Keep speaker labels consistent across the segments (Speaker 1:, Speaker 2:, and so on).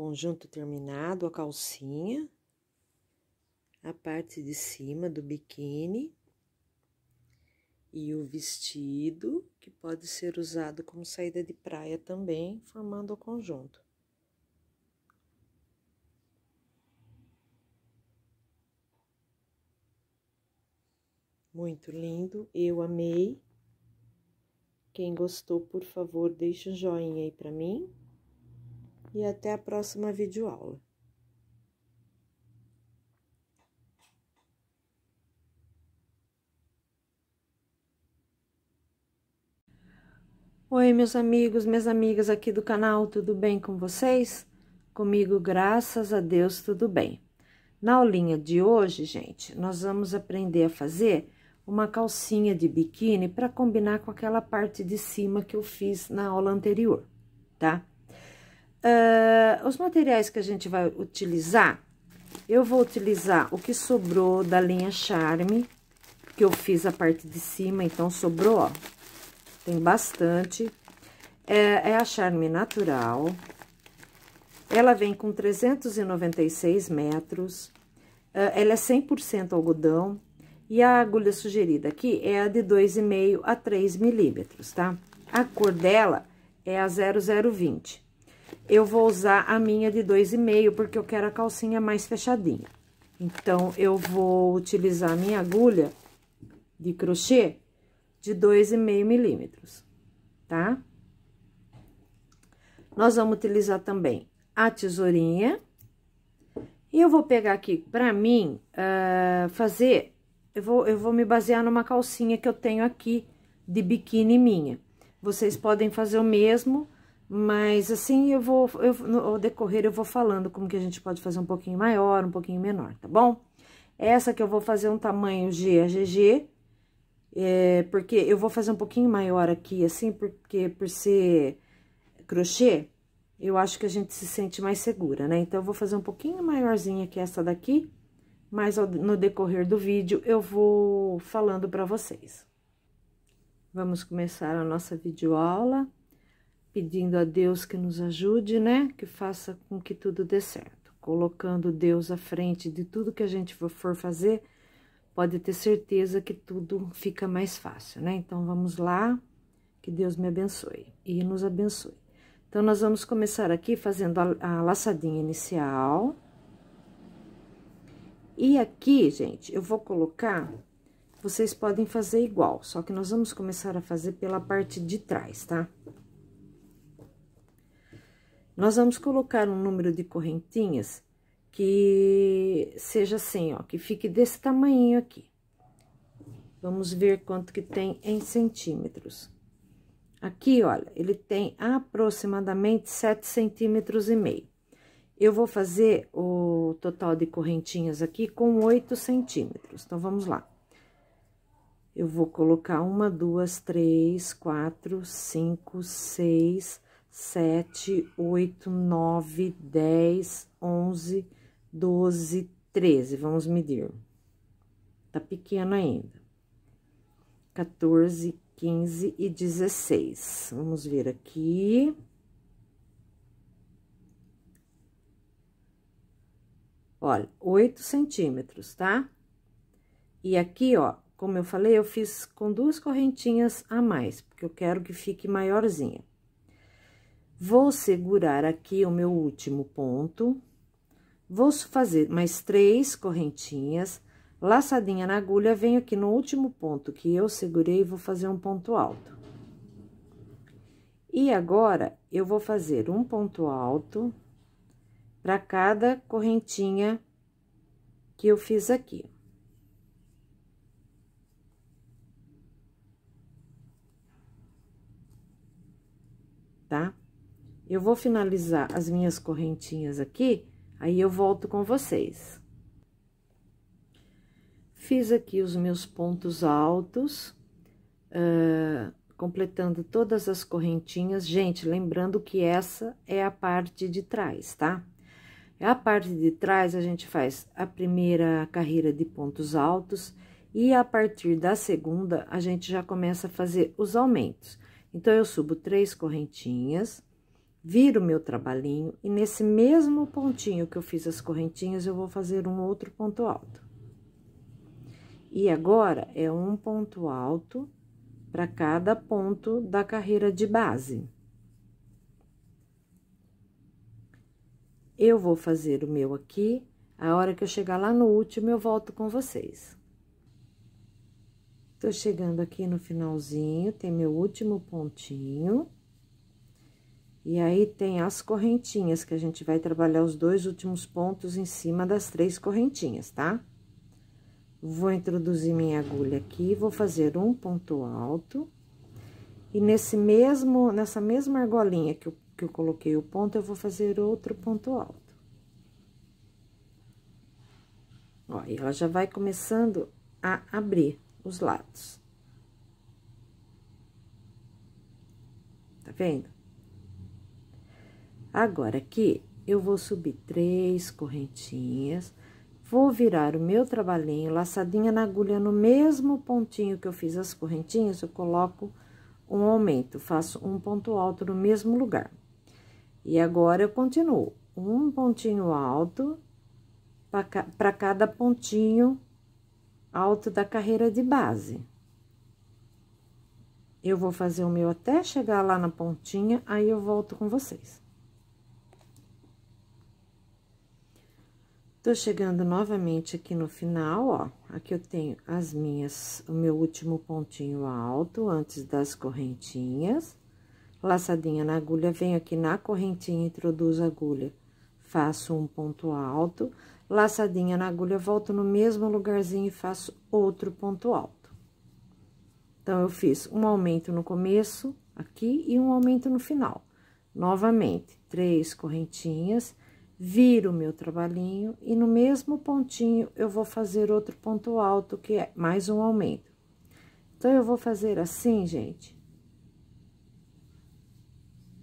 Speaker 1: conjunto terminado, a calcinha, a parte de cima do biquíni e o vestido, que pode ser usado como saída de praia também, formando o conjunto. Muito lindo, eu amei. Quem gostou, por favor, deixe um joinha aí para mim e até a próxima videoaula. Oi, meus amigos, minhas amigas aqui do canal, tudo bem com vocês? Comigo, graças a Deus, tudo bem. Na aulinha de hoje, gente, nós vamos aprender a fazer uma calcinha de biquíni para combinar com aquela parte de cima que eu fiz na aula anterior, tá? Uh, os materiais que a gente vai utilizar, eu vou utilizar o que sobrou da linha Charme, que eu fiz a parte de cima, então sobrou, ó, tem bastante. É, é a Charme Natural, ela vem com 396 metros, uh, ela é 100% algodão, e a agulha sugerida aqui é a de 2,5 a 3 milímetros, tá? A cor dela é a 0020 eu vou usar a minha de dois e meio, porque eu quero a calcinha mais fechadinha. Então, eu vou utilizar a minha agulha de crochê de dois e meio milímetros, tá? Nós vamos utilizar também a tesourinha. E eu vou pegar aqui, pra mim, uh, fazer... Eu vou, eu vou me basear numa calcinha que eu tenho aqui, de biquíni minha. Vocês podem fazer o mesmo mas assim, eu vou, eu, no decorrer eu vou falando como que a gente pode fazer um pouquinho maior, um pouquinho menor, tá bom? Essa que eu vou fazer um tamanho G a GG, é, porque eu vou fazer um pouquinho maior aqui, assim, porque por ser crochê, eu acho que a gente se sente mais segura, né? Então, eu vou fazer um pouquinho maiorzinha que essa daqui, mas no decorrer do vídeo eu vou falando para vocês. Vamos começar a nossa videoaula. aula pedindo a Deus que nos ajude, né? Que faça com que tudo dê certo. Colocando Deus à frente de tudo que a gente for fazer, pode ter certeza que tudo fica mais fácil, né? Então vamos lá, que Deus me abençoe e nos abençoe. Então nós vamos começar aqui fazendo a, laçadinha inicial. E aqui, gente, eu vou colocar, vocês podem fazer igual, só que nós vamos começar a fazer pela parte de trás, tá? Tá? Nós vamos colocar um número de correntinhas que seja assim, ó, que fique desse tamanho aqui. Vamos ver quanto que tem em centímetros. Aqui, olha, ele tem aproximadamente 7 centímetros e meio. Eu vou fazer o total de correntinhas aqui com 8 centímetros. Então, vamos lá. Eu vou colocar uma, duas, três, quatro, cinco, seis, sete, oito, nove, dez, onze, doze, treze. Vamos medir. Tá pequeno ainda. 14, 15 e 16. Vamos ver aqui. Olha, 8 centímetros, tá? E aqui, ó, como eu falei, eu fiz com duas correntinhas a mais, porque eu quero que fique maiorzinha. Vou segurar aqui o meu último ponto. Vou fazer mais três correntinhas, laçadinha na agulha, venho aqui no último ponto que eu segurei e vou fazer um ponto alto. E agora, eu vou fazer um ponto alto para cada correntinha que eu fiz aqui. Tá? Eu vou finalizar as minhas correntinhas aqui, aí eu volto com vocês. Fiz aqui os meus pontos altos, uh, completando todas as correntinhas. Gente, lembrando que essa é a parte de trás, tá? A parte de trás, a gente faz a primeira carreira de pontos altos, e a partir da segunda, a gente já começa a fazer os aumentos. Então, eu subo três correntinhas, viro o meu trabalhinho e nesse mesmo pontinho que eu fiz as correntinhas, eu vou fazer um outro ponto alto. E agora, é um ponto alto para cada ponto da carreira de base. Eu vou fazer o meu aqui, a hora que eu chegar lá no último, eu volto com vocês. Tô chegando aqui no finalzinho, tem meu último pontinho. E aí, tem as correntinhas, que a gente vai trabalhar os dois últimos pontos em cima das três correntinhas, tá? Vou introduzir minha agulha aqui, vou fazer um ponto alto. E nesse mesmo, nessa mesma argolinha que eu, que eu coloquei o ponto, eu vou fazer outro ponto alto. Ó, e ela já vai começando a abrir os lados. Tá vendo? Agora, aqui, eu vou subir três correntinhas, vou virar o meu trabalhinho, laçadinha na agulha, no mesmo pontinho que eu fiz as correntinhas, eu coloco um aumento, faço um ponto alto no mesmo lugar. E agora, eu continuo um pontinho alto para cada pontinho alto da carreira de base. Eu vou fazer o meu até chegar lá na pontinha, aí eu volto com vocês. Tô chegando novamente aqui no final, ó. Aqui eu tenho as minhas, o meu último pontinho alto, antes das correntinhas. Laçadinha na agulha, venho aqui na correntinha, introduzo a agulha, faço um ponto alto. Laçadinha na agulha, volto no mesmo lugarzinho e faço outro ponto alto. Então, eu fiz um aumento no começo, aqui, e um aumento no final. Novamente, três correntinhas viro meu trabalhinho e no mesmo pontinho eu vou fazer outro ponto alto, que é mais um aumento. Então, eu vou fazer assim, gente,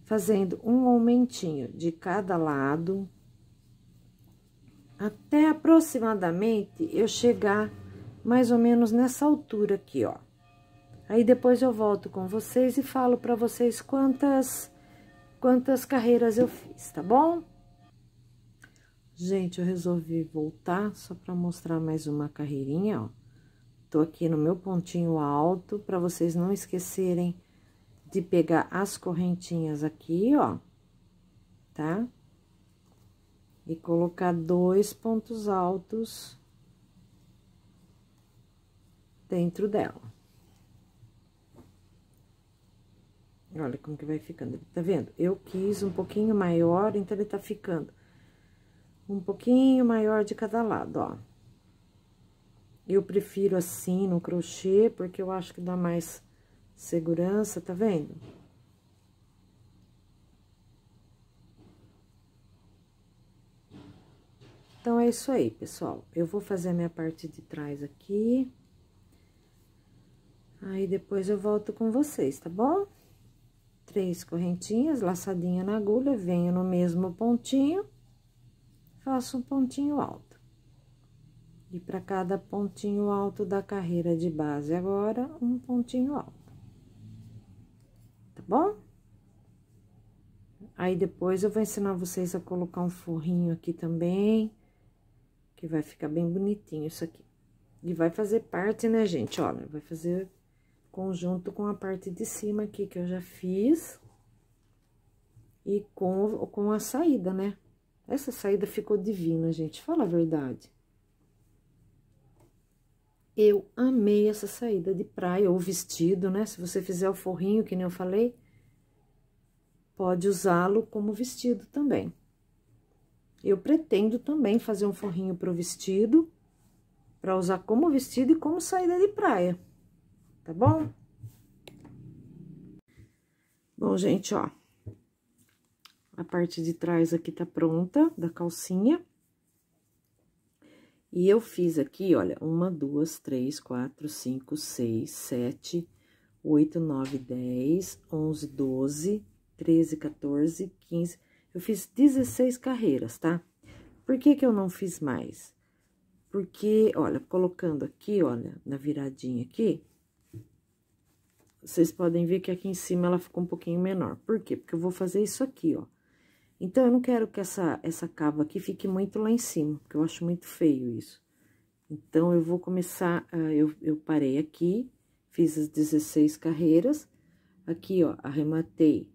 Speaker 1: fazendo um aumentinho de cada lado, até aproximadamente eu chegar mais ou menos nessa altura aqui, ó. Aí, depois eu volto com vocês e falo para vocês quantas, quantas carreiras eu fiz, tá bom? Gente, eu resolvi voltar só para mostrar mais uma carreirinha, ó. Tô aqui no meu pontinho alto, para vocês não esquecerem de pegar as correntinhas aqui, ó, tá? E colocar dois pontos altos dentro dela. Olha como que vai ficando, tá vendo? Eu quis um pouquinho maior, então ele tá ficando um pouquinho maior de cada lado, ó. Eu prefiro assim no crochê, porque eu acho que dá mais segurança, tá vendo? Então, é isso aí, pessoal. Eu vou fazer a minha parte de trás aqui. Aí, depois eu volto com vocês, tá bom? Três correntinhas, laçadinha na agulha, venho no mesmo pontinho faço um pontinho alto. E para cada pontinho alto da carreira de base agora, um pontinho alto. Tá bom? Aí, depois, eu vou ensinar vocês a colocar um forrinho aqui também, que vai ficar bem bonitinho isso aqui. E vai fazer parte, né, gente? Olha, vai fazer conjunto com a parte de cima aqui que eu já fiz. E com, com a saída, né? Essa saída ficou divina, gente. Fala a verdade. Eu amei essa saída de praia ou vestido, né? Se você fizer o forrinho, que nem eu falei, pode usá-lo como vestido também. Eu pretendo também fazer um forrinho para o vestido, para usar como vestido e como saída de praia, tá bom? Bom, gente, ó, a parte de trás aqui tá pronta, da calcinha. E eu fiz aqui, olha, uma, duas, três, quatro, cinco, seis, sete, oito, nove, dez, onze, doze, treze, quatorze, quinze. Eu fiz 16 carreiras, tá? Por que que eu não fiz mais? Porque, olha, colocando aqui, olha, na viradinha aqui, vocês podem ver que aqui em cima ela ficou um pouquinho menor. Por quê? Porque eu vou fazer isso aqui, ó. Então, eu não quero que essa, essa cava aqui fique muito lá em cima, porque eu acho muito feio isso. Então, eu vou começar, ah, eu, eu parei aqui, fiz as 16 carreiras, aqui, ó, arrematei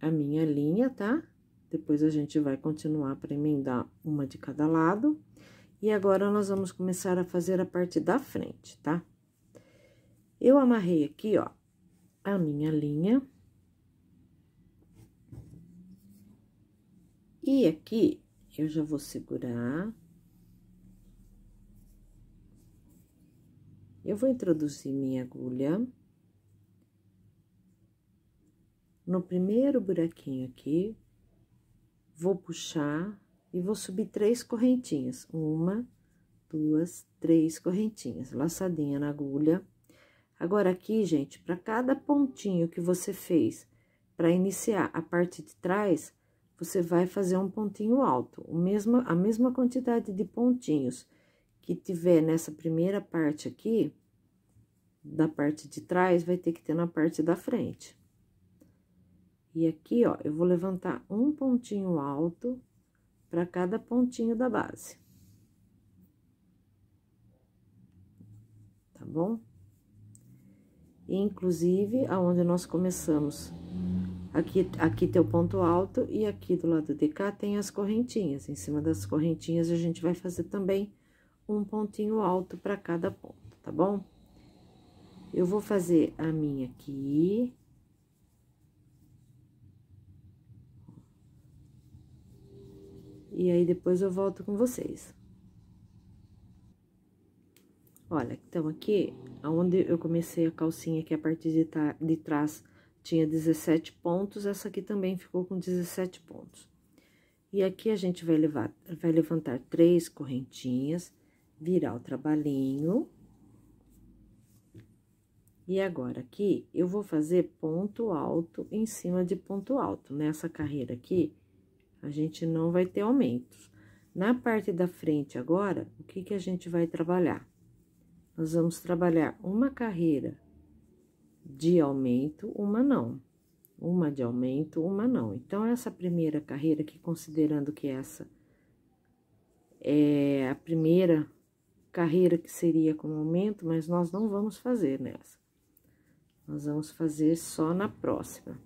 Speaker 1: a minha linha, tá? Depois a gente vai continuar para emendar uma de cada lado. E agora, nós vamos começar a fazer a parte da frente, tá? Eu amarrei aqui, ó, a minha linha E aqui, eu já vou segurar. Eu vou introduzir minha agulha. No primeiro buraquinho aqui, vou puxar e vou subir três correntinhas. Uma, duas, três correntinhas, laçadinha na agulha. Agora, aqui, gente, para cada pontinho que você fez para iniciar a parte de trás, você vai fazer um pontinho alto, o mesmo, a mesma quantidade de pontinhos que tiver nessa primeira parte aqui, da parte de trás, vai ter que ter na parte da frente. E aqui, ó, eu vou levantar um pontinho alto para cada pontinho da base. Tá bom? E, inclusive, aonde nós começamos Aqui, aqui tem o ponto alto e aqui do lado de cá tem as correntinhas. Em cima das correntinhas, a gente vai fazer também um pontinho alto para cada ponto, tá bom? Eu vou fazer a minha aqui. E aí, depois eu volto com vocês. Olha, então, aqui, aonde eu comecei a calcinha, que é a parte de, de trás tinha 17 pontos, essa aqui também ficou com 17 pontos. E aqui a gente vai, levar, vai levantar três correntinhas, virar o trabalhinho. E agora, aqui, eu vou fazer ponto alto em cima de ponto alto. Nessa carreira aqui, a gente não vai ter aumentos. Na parte da frente agora, o que que a gente vai trabalhar? Nós vamos trabalhar uma carreira de aumento, uma não. Uma de aumento, uma não. Então, essa primeira carreira, que considerando que essa é a primeira carreira que seria com aumento, mas nós não vamos fazer nessa. Nós vamos fazer só na próxima.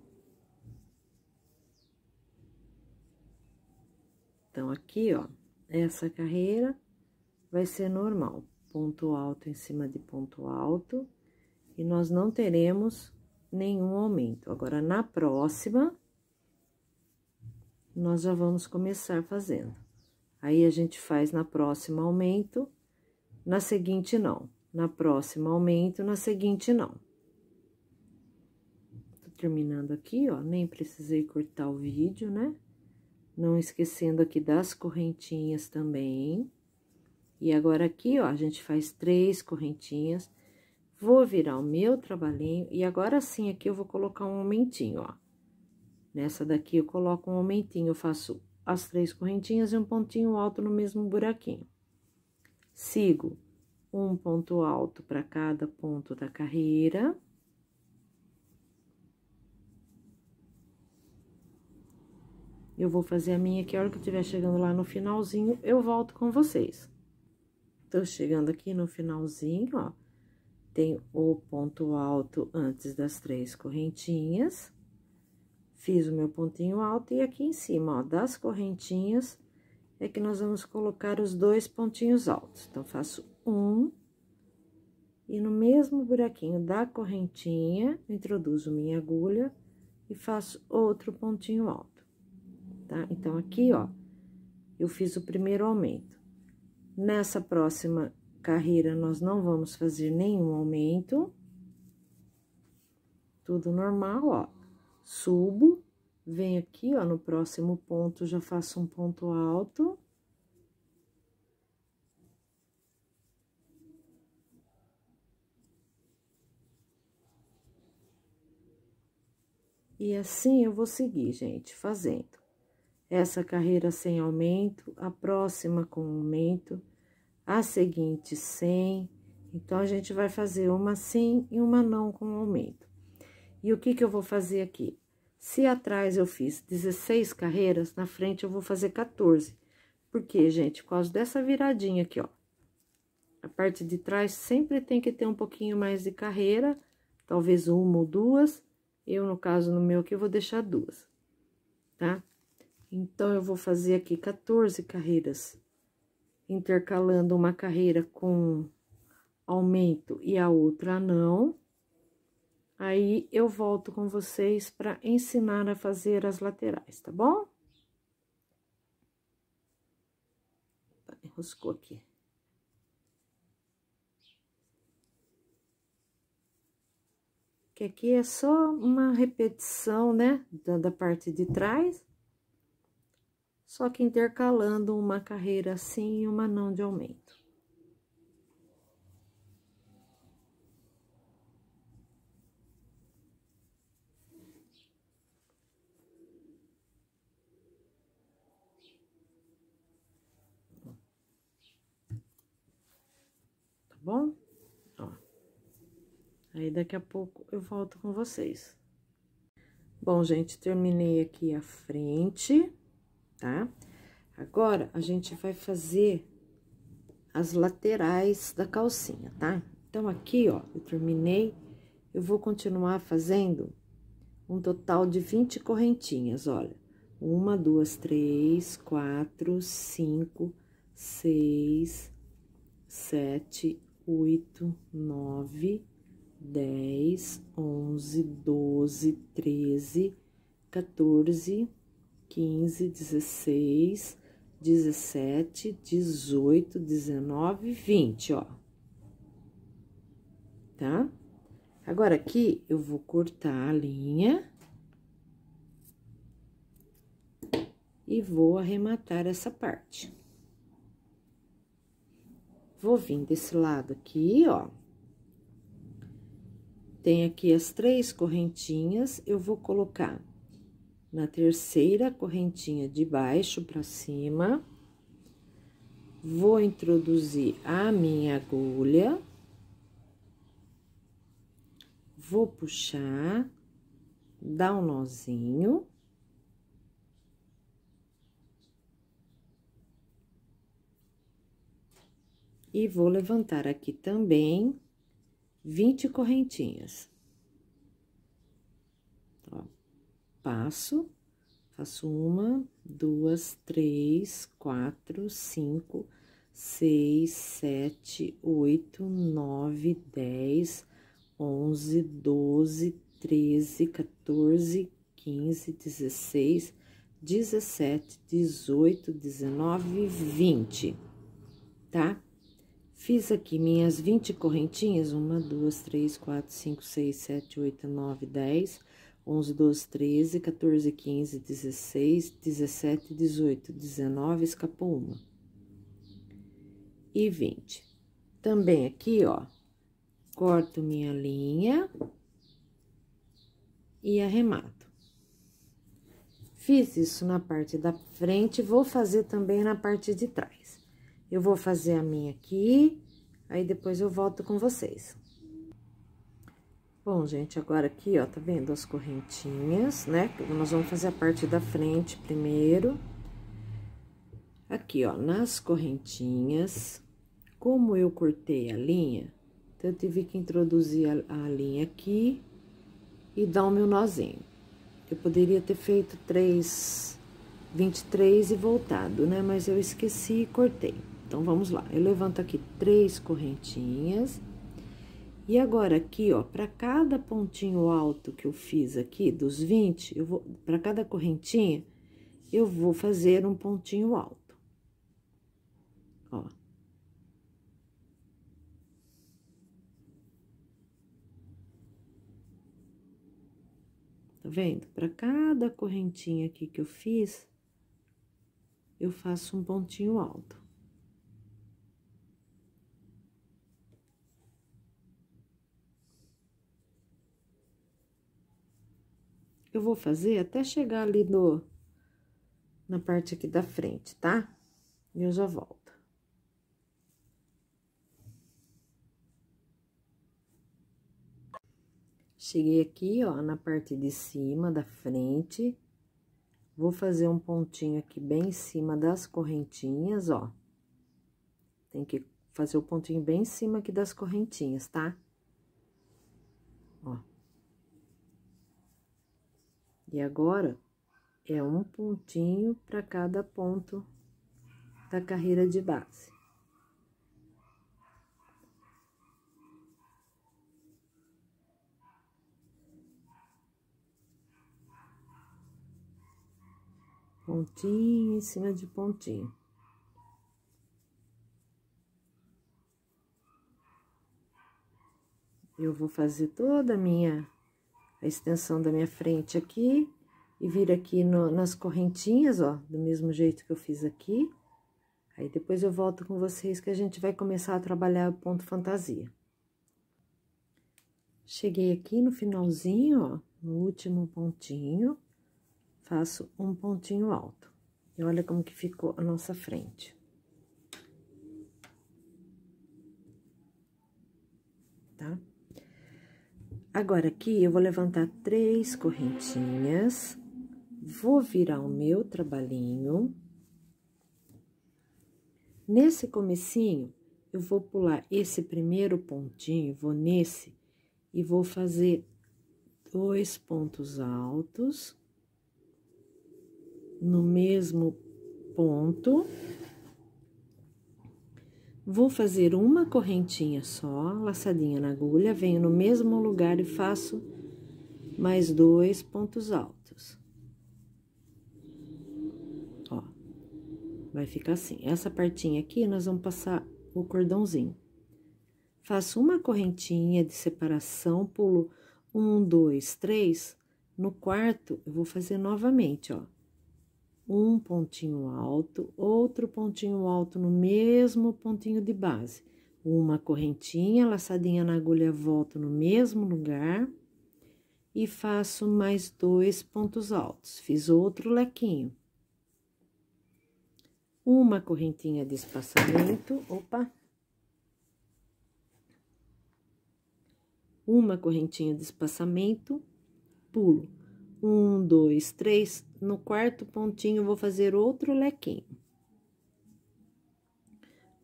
Speaker 1: Então, aqui, ó, essa carreira vai ser normal. Ponto alto em cima de ponto alto e nós não teremos nenhum aumento. Agora, na próxima, nós já vamos começar fazendo. Aí, a gente faz na próxima aumento, na seguinte não. Na próxima aumento, na seguinte não. Tô terminando aqui, ó, nem precisei cortar o vídeo, né? Não esquecendo aqui das correntinhas também. E agora aqui, ó, a gente faz três correntinhas Vou virar o meu trabalhinho e agora sim aqui eu vou colocar um aumentinho, ó. Nessa daqui eu coloco um aumentinho, eu faço as três correntinhas e um pontinho alto no mesmo buraquinho. Sigo um ponto alto para cada ponto da carreira. Eu vou fazer a minha aqui, a hora que eu estiver chegando lá no finalzinho, eu volto com vocês. Tô chegando aqui no finalzinho, ó tem o ponto alto antes das três correntinhas. Fiz o meu pontinho alto e aqui em cima, ó, das correntinhas, é que nós vamos colocar os dois pontinhos altos. Então, faço um, e no mesmo buraquinho da correntinha, introduzo minha agulha e faço outro pontinho alto, tá? Então, aqui, ó, eu fiz o primeiro aumento. Nessa próxima carreira, nós não vamos fazer nenhum aumento. Tudo normal, ó. Subo, venho aqui, ó, no próximo ponto, já faço um ponto alto. E assim eu vou seguir, gente, fazendo essa carreira sem aumento, a próxima com aumento, a seguinte sem. Então, a gente vai fazer uma sim e uma não com aumento. E o que que eu vou fazer aqui? Se atrás eu fiz 16 carreiras, na frente eu vou fazer 14. Por quê, gente? Por causa dessa viradinha aqui, ó. A parte de trás sempre tem que ter um pouquinho mais de carreira, talvez uma ou duas. Eu, no caso, no meu aqui, eu vou deixar duas, tá? Então, eu vou fazer aqui 14 carreiras intercalando uma carreira com aumento e a outra não. Aí, eu volto com vocês para ensinar a fazer as laterais, tá bom? enroscou aqui. Que aqui é só uma repetição, né, da parte de trás só que intercalando uma carreira assim e uma não de aumento. Tá bom? Ó. Aí daqui a pouco eu volto com vocês. Bom, gente, terminei aqui a frente tá? Agora, a gente vai fazer as laterais da calcinha, tá? Então, aqui, ó, eu terminei, eu vou continuar fazendo um total de 20 correntinhas, olha. Uma, duas, três, quatro, cinco, seis, sete, oito, nove, dez, onze, doze, treze, quatorze, quinze, dezesseis, dezessete, dezoito, dezenove, vinte, ó. Tá? Agora, aqui, eu vou cortar a linha. E vou arrematar essa parte. Vou vir desse lado aqui, ó. Tem aqui as três correntinhas, eu vou colocar na terceira correntinha de baixo para cima, vou introduzir a minha agulha, vou puxar, dar um nozinho. E vou levantar aqui também 20 correntinhas. passo, faço uma, duas, três, quatro, cinco, seis, sete, oito, nove, dez, onze, doze, treze, quatorze, quinze, dezesseis, dezessete, dezoito, dezenove, vinte, tá? Fiz aqui minhas 20 correntinhas, uma, duas, três, quatro, cinco, seis, sete, oito, nove, dez, 11, 12, 13, 14, 15, 16, 17, 18, 19, escapou uma. E 20. Também aqui, ó, corto minha linha e arremato. Fiz isso na parte da frente, vou fazer também na parte de trás. Eu vou fazer a minha aqui, aí depois eu volto com vocês. Bom, gente, agora aqui, ó, tá vendo as correntinhas, né? Nós vamos fazer a parte da frente primeiro. Aqui, ó, nas correntinhas, como eu cortei a linha, então, eu tive que introduzir a, a linha aqui e dar o meu nozinho. Eu poderia ter feito três, 23 e voltado, né? Mas eu esqueci e cortei. Então, vamos lá. Eu levanto aqui três correntinhas e agora aqui, ó, para cada pontinho alto que eu fiz aqui, dos 20, eu vou para cada correntinha, eu vou fazer um pontinho alto. Ó. Tá vendo? Para cada correntinha aqui que eu fiz, eu faço um pontinho alto. eu vou fazer até chegar ali no, na parte aqui da frente, tá? E eu já volto. Cheguei aqui, ó, na parte de cima da frente. Vou fazer um pontinho aqui bem em cima das correntinhas, ó. Tem que fazer o pontinho bem em cima aqui das correntinhas, tá? Ó. E agora é um pontinho para cada ponto da carreira de base. Pontinho em cima de pontinho. Eu vou fazer toda a minha a extensão da minha frente aqui e vir aqui no, nas correntinhas, ó, do mesmo jeito que eu fiz aqui. Aí, depois eu volto com vocês que a gente vai começar a trabalhar o ponto fantasia. Cheguei aqui no finalzinho, ó, no último pontinho, faço um pontinho alto. E olha como que ficou a nossa frente. Tá? Agora, aqui, eu vou levantar três correntinhas, vou virar o meu trabalhinho. Nesse comecinho, eu vou pular esse primeiro pontinho, vou nesse e vou fazer dois pontos altos no mesmo ponto. Vou fazer uma correntinha só, laçadinha na agulha, venho no mesmo lugar e faço mais dois pontos altos. Ó, vai ficar assim. Essa partinha aqui, nós vamos passar o cordãozinho. Faço uma correntinha de separação, pulo um, dois, três. No quarto, eu vou fazer novamente, ó um pontinho alto, outro pontinho alto no mesmo pontinho de base. Uma correntinha laçadinha na agulha, volto no mesmo lugar e faço mais dois pontos altos. Fiz outro lequinho. Uma correntinha de espaçamento, opa. Uma correntinha de espaçamento, pulo um, dois, três. No quarto pontinho, vou fazer outro lequinho.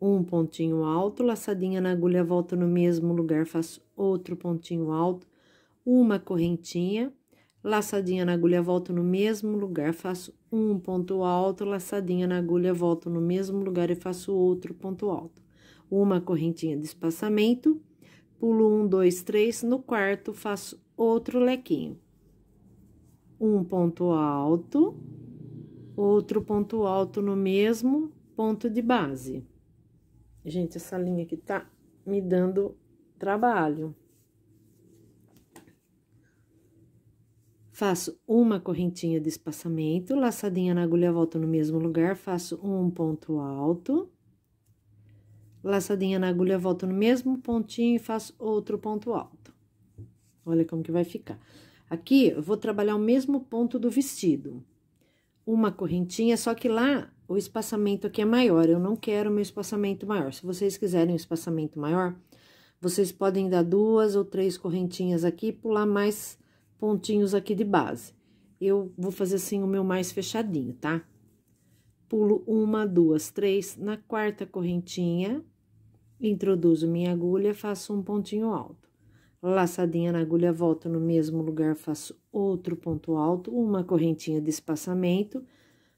Speaker 1: Um pontinho alto, laçadinha na agulha, volto no mesmo lugar, faço outro pontinho alto. Uma correntinha, laçadinha na agulha, volto no mesmo lugar, faço um ponto alto, laçadinha na agulha, volto no mesmo lugar e faço outro ponto alto. Uma correntinha de espaçamento, pulo um, dois, três, no quarto faço outro lequinho um ponto alto, outro ponto alto no mesmo ponto de base. Gente, essa linha aqui tá me dando trabalho. Faço uma correntinha de espaçamento, laçadinha na agulha, volto no mesmo lugar, faço um ponto alto. Laçadinha na agulha, volto no mesmo pontinho e faço outro ponto alto. Olha como que vai ficar. Aqui eu vou trabalhar o mesmo ponto do vestido. Uma correntinha, só que lá o espaçamento aqui é maior, eu não quero meu espaçamento maior. Se vocês quiserem um espaçamento maior, vocês podem dar duas ou três correntinhas aqui e pular mais pontinhos aqui de base. Eu vou fazer assim o meu mais fechadinho, tá? Pulo uma, duas, três, na quarta correntinha, introduzo minha agulha, faço um pontinho alto. Laçadinha na agulha, volto no mesmo lugar, faço outro ponto alto, uma correntinha de espaçamento,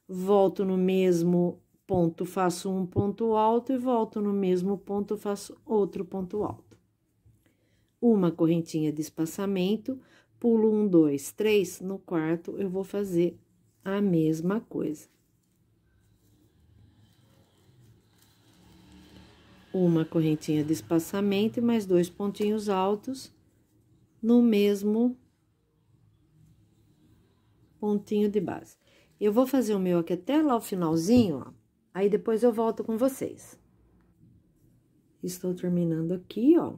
Speaker 1: volto no mesmo ponto, faço um ponto alto e volto no mesmo ponto, faço outro ponto alto. Uma correntinha de espaçamento, pulo um, dois, três, no quarto eu vou fazer a mesma coisa. Uma correntinha de espaçamento e mais dois pontinhos altos no mesmo pontinho de base. Eu vou fazer o meu aqui até lá o finalzinho, ó, aí depois eu volto com vocês. Estou terminando aqui, ó.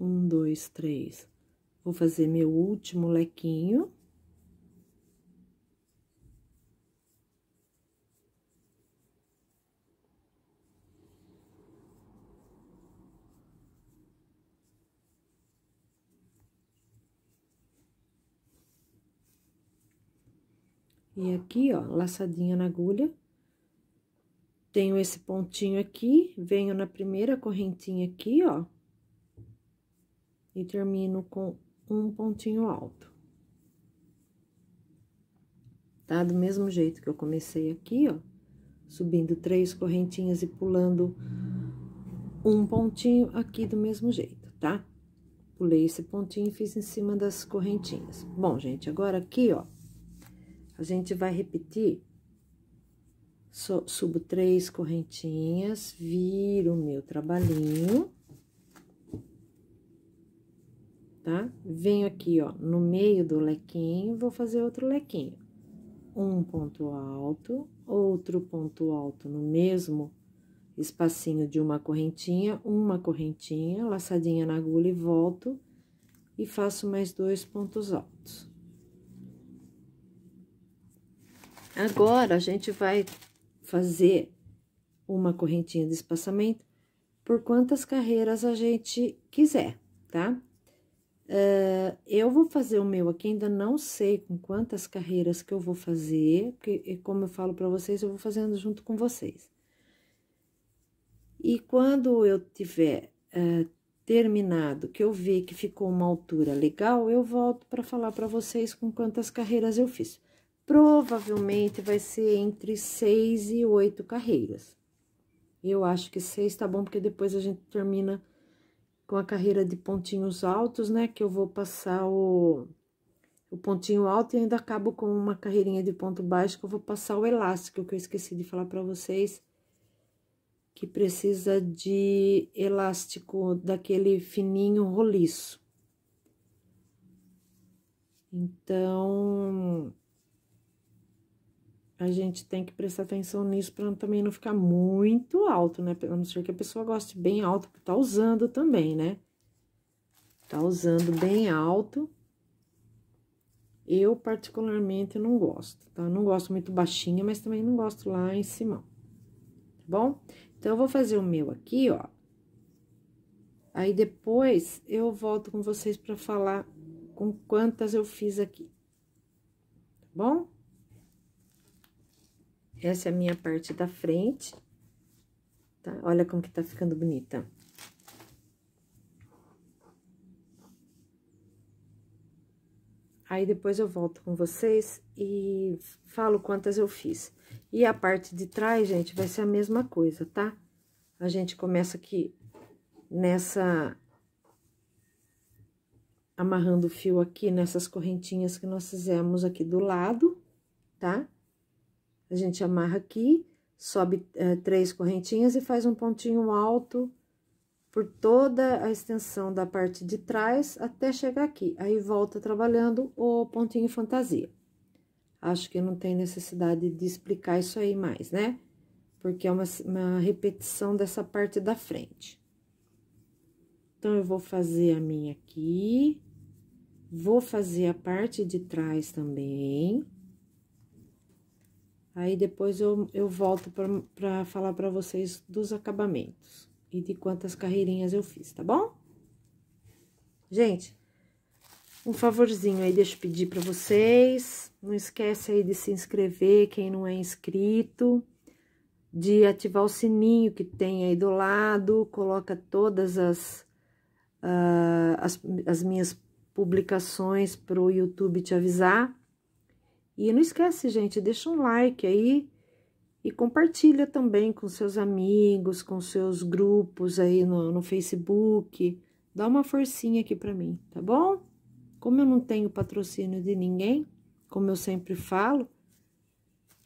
Speaker 1: Um, dois, três. Vou fazer meu último lequinho. E aqui, ó, laçadinha na agulha. Tenho esse pontinho aqui, venho na primeira correntinha aqui, ó. E termino com um pontinho alto. Tá? Do mesmo jeito que eu comecei aqui, ó. Subindo três correntinhas e pulando um pontinho aqui do mesmo jeito, tá? Pulei esse pontinho e fiz em cima das correntinhas. Bom, gente, agora aqui, ó, a gente vai repetir, so, subo três correntinhas, viro o meu trabalhinho, tá? Venho aqui, ó, no meio do lequinho, vou fazer outro lequinho. Um ponto alto, outro ponto alto no mesmo espacinho de uma correntinha, uma correntinha, laçadinha na agulha e volto e faço mais dois pontos altos. Agora, a gente vai fazer uma correntinha de espaçamento por quantas carreiras a gente quiser, tá? Uh, eu vou fazer o meu aqui, ainda não sei com quantas carreiras que eu vou fazer, porque, como eu falo para vocês, eu vou fazendo junto com vocês. E quando eu tiver uh, terminado, que eu ver que ficou uma altura legal, eu volto para falar para vocês com quantas carreiras eu fiz. Provavelmente vai ser entre seis e oito carreiras. Eu acho que seis tá bom, porque depois a gente termina com a carreira de pontinhos altos, né? Que eu vou passar o, o pontinho alto e ainda acabo com uma carreirinha de ponto baixo, que eu vou passar o elástico, que eu esqueci de falar para vocês, que precisa de elástico daquele fininho roliço. Então, a gente tem que prestar atenção nisso para também não ficar muito alto, né? A não ser que a pessoa goste bem alto, porque tá usando também, né? Tá usando bem alto. Eu, particularmente, não gosto, tá? Não gosto muito baixinha, mas também não gosto lá em cima, tá bom? Então, eu vou fazer o meu aqui, ó. Aí, depois, eu volto com vocês para falar com quantas eu fiz aqui, tá bom? Essa é a minha parte da frente, tá? Olha como que tá ficando bonita. Aí depois eu volto com vocês e falo quantas eu fiz. E a parte de trás, gente, vai ser a mesma coisa, tá? A gente começa aqui nessa... Amarrando o fio aqui nessas correntinhas que nós fizemos aqui do lado, tá? A gente amarra aqui, sobe é, três correntinhas e faz um pontinho alto por toda a extensão da parte de trás até chegar aqui. Aí, volta trabalhando o pontinho fantasia. Acho que não tem necessidade de explicar isso aí mais, né? Porque é uma, uma repetição dessa parte da frente. Então, eu vou fazer a minha aqui, vou fazer a parte de trás também. Aí depois eu, eu volto para falar para vocês dos acabamentos e de quantas carreirinhas eu fiz, tá bom? Gente, um favorzinho aí, deixa eu pedir para vocês. Não esquece aí de se inscrever, quem não é inscrito, de ativar o sininho que tem aí do lado, coloca todas as, uh, as, as minhas publicações para o YouTube te avisar. E não esquece, gente, deixa um like aí e compartilha também com seus amigos, com seus grupos aí no, no Facebook. Dá uma forcinha aqui para mim, tá bom? Como eu não tenho patrocínio de ninguém, como eu sempre falo,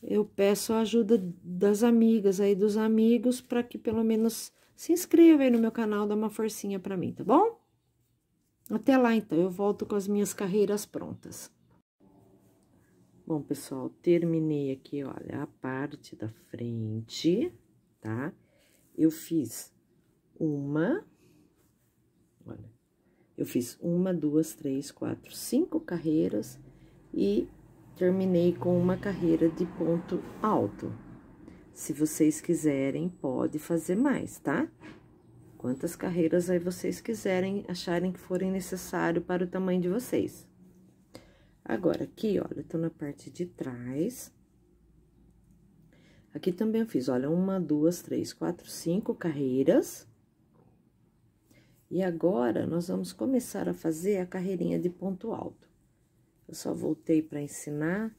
Speaker 1: eu peço a ajuda das amigas aí, dos amigos, para que pelo menos se inscreva aí no meu canal, dá uma forcinha para mim, tá bom? Até lá, então, eu volto com as minhas carreiras prontas. Bom, pessoal, terminei aqui, olha, a parte da frente, tá? Eu fiz uma, olha, eu fiz uma, duas, três, quatro, cinco carreiras e terminei com uma carreira de ponto alto. Se vocês quiserem, pode fazer mais, tá? Quantas carreiras aí vocês quiserem, acharem que forem necessário para o tamanho de vocês. Agora, aqui, olha, tô na parte de trás. Aqui também eu fiz, olha, uma, duas, três, quatro, cinco carreiras. E agora, nós vamos começar a fazer a carreirinha de ponto alto. Eu só voltei para ensinar.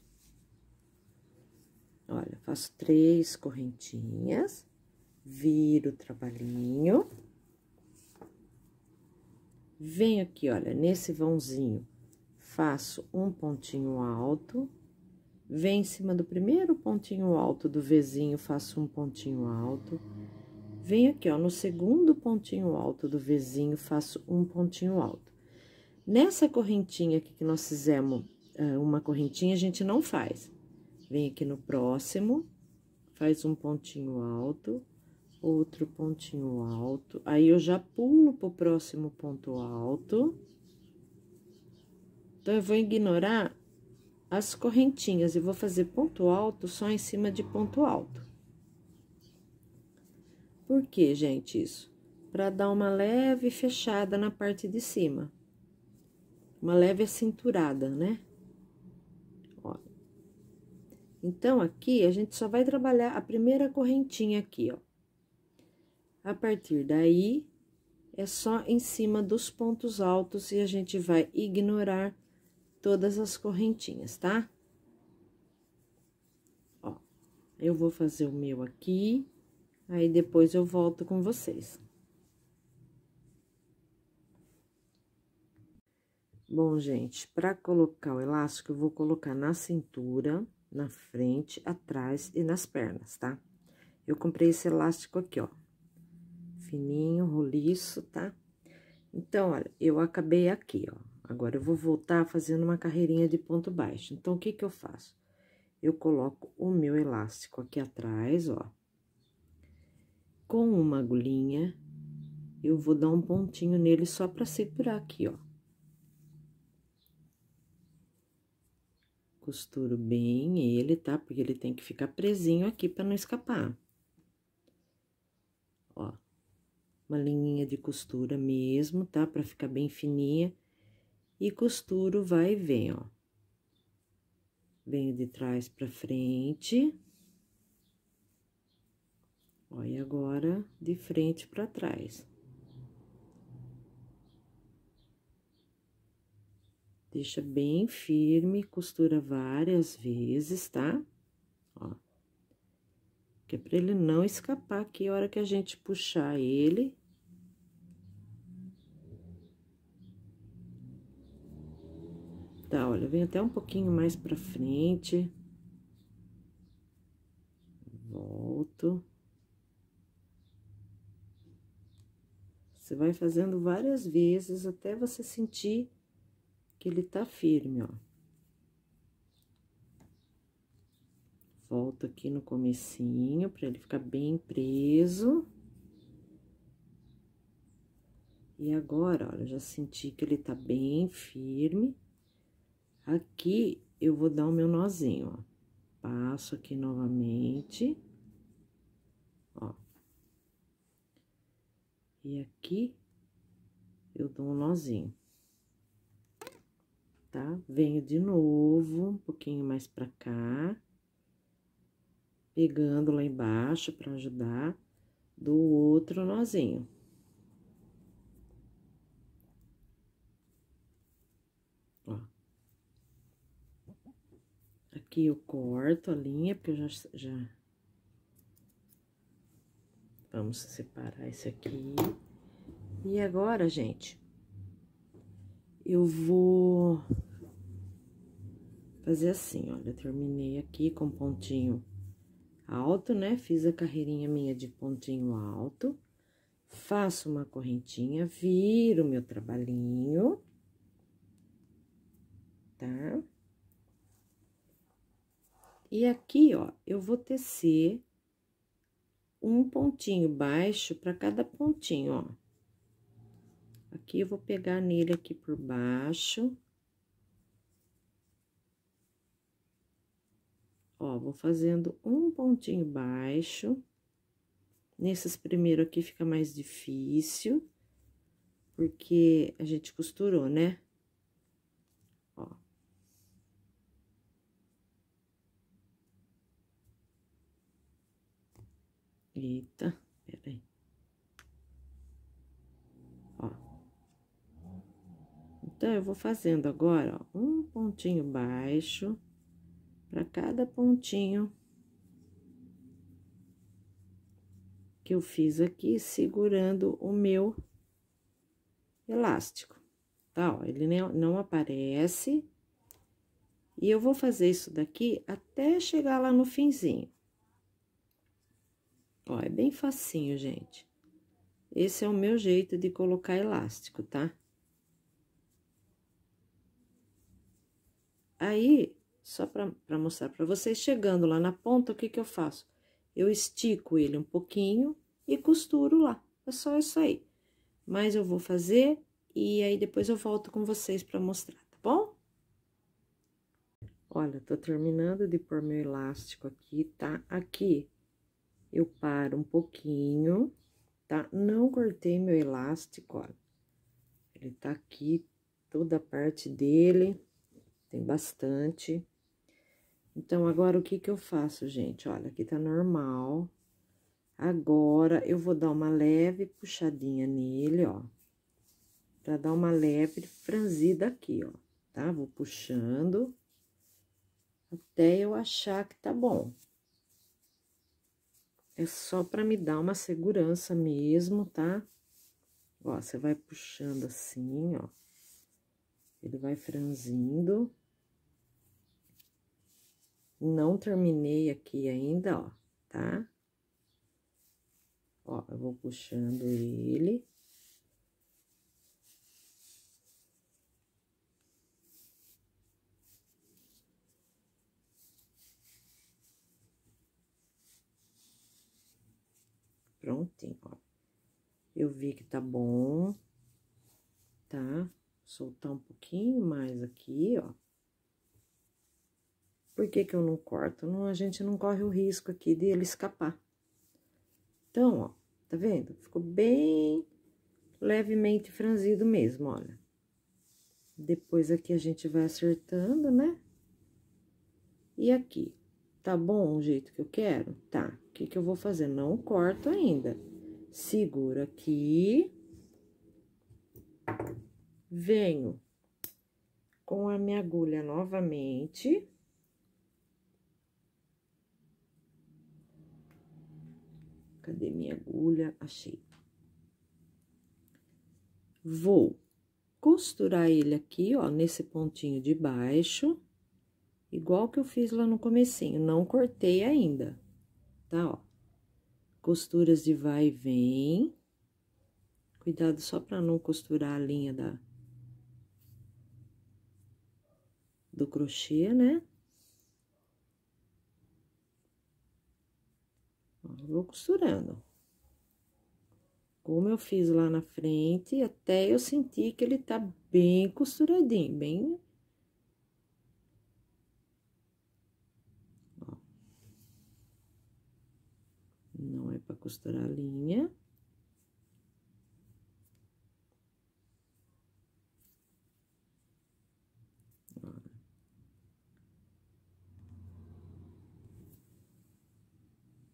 Speaker 1: Olha, faço três correntinhas, viro o trabalhinho. Venho aqui, olha, nesse vãozinho faço um pontinho alto, venho em cima do primeiro pontinho alto do vizinho, faço um pontinho alto, venho aqui, ó, no segundo pontinho alto do vizinho, faço um pontinho alto. Nessa correntinha aqui que nós fizemos eh, uma correntinha, a gente não faz. Vem aqui no próximo, faz um pontinho alto, outro pontinho alto, aí eu já pulo pro próximo ponto alto então, eu vou ignorar as correntinhas e vou fazer ponto alto só em cima de ponto alto. Por que, gente, isso? Para dar uma leve fechada na parte de cima. Uma leve acinturada, né? Ó. Então, aqui, a gente só vai trabalhar a primeira correntinha aqui, ó. A partir daí, é só em cima dos pontos altos e a gente vai ignorar todas as correntinhas, tá? Ó, eu vou fazer o meu aqui, aí depois eu volto com vocês. Bom, gente, para colocar o elástico, eu vou colocar na cintura, na frente, atrás e nas pernas, tá? Eu comprei esse elástico aqui, ó, fininho, roliço, tá? Então, olha, eu acabei aqui, ó, Agora, eu vou voltar fazendo uma carreirinha de ponto baixo. Então, o que que eu faço? Eu coloco o meu elástico aqui atrás, ó. Com uma agulhinha, eu vou dar um pontinho nele só pra segurar aqui, ó. Costuro bem ele, tá? Porque ele tem que ficar presinho aqui pra não escapar. Ó, uma linha de costura mesmo, tá? Pra ficar bem fininha e costuro vai e vem, ó. Venho de trás pra frente. Ó, e agora, de frente pra trás. Deixa bem firme, costura várias vezes, tá? Ó. Que é pra ele não escapar aqui, a hora que a gente puxar ele, tá? Olha, vem até um pouquinho mais pra frente. Volto. Você vai fazendo várias vezes até você sentir que ele tá firme, ó. Volto aqui no comecinho, pra ele ficar bem preso. E agora, olha, já senti que ele tá bem firme. Aqui, eu vou dar o meu nozinho, ó. Passo aqui novamente. Ó. E aqui, eu dou um nozinho. Tá? Venho de novo, um pouquinho mais pra cá. Pegando lá embaixo pra ajudar. Dou outro nozinho. Aqui eu corto a linha, porque eu já, já... Vamos separar esse aqui. E agora, gente, eu vou fazer assim, olha, terminei aqui com pontinho alto, né? Fiz a carreirinha minha de pontinho alto, faço uma correntinha, viro meu trabalhinho, tá? Tá? E aqui, ó, eu vou tecer um pontinho baixo para cada pontinho, ó. Aqui, eu vou pegar nele aqui por baixo. Ó, vou fazendo um pontinho baixo. Nesses primeiro aqui fica mais difícil, porque a gente costurou, né? Eita, peraí. Ó. Então, eu vou fazendo agora, ó, um pontinho baixo para cada pontinho que eu fiz aqui, segurando o meu elástico, tá? Ó, ele não aparece. E eu vou fazer isso daqui até chegar lá no finzinho. Ó, é bem facinho, gente. Esse é o meu jeito de colocar elástico, tá? Aí, só para mostrar para vocês, chegando lá na ponta, o que que eu faço? Eu estico ele um pouquinho e costuro lá. É só isso aí. Mas eu vou fazer e aí depois eu volto com vocês para mostrar, tá bom? Olha, tô terminando de pôr meu elástico aqui, tá? Aqui eu paro um pouquinho, tá? Não cortei meu elástico, ó. Ele tá aqui, toda a parte dele, tem bastante. Então, agora, o que que eu faço, gente? Olha, aqui tá normal. Agora, eu vou dar uma leve puxadinha nele, ó. Pra dar uma leve franzida aqui, ó, tá? Vou puxando até eu achar que tá bom. É só para me dar uma segurança mesmo, tá? Ó, você vai puxando assim, ó. Ele vai franzindo. Não terminei aqui ainda, ó, tá? Ó, eu vou puxando ele. ontem, ó. Eu vi que tá bom, tá? Soltar um pouquinho mais aqui, ó. Por que que eu não corto? Não, a gente não corre o risco aqui de ele escapar. Então, ó, tá vendo? Ficou bem levemente franzido mesmo, olha. Depois aqui a gente vai acertando, né? E aqui, tá bom o jeito que eu quero? Tá que, que eu vou fazer? Não corto ainda. Seguro aqui. Venho com a minha agulha novamente. Cadê minha agulha? Achei. Vou costurar ele aqui, ó, nesse pontinho de baixo, igual que eu fiz lá no comecinho, não cortei ainda tá? Ó, costuras de vai e vem. Cuidado só para não costurar a linha da do crochê, né? Vou costurando. Como eu fiz lá na frente, até eu senti que ele tá bem costuradinho, bem Não é para costurar a linha.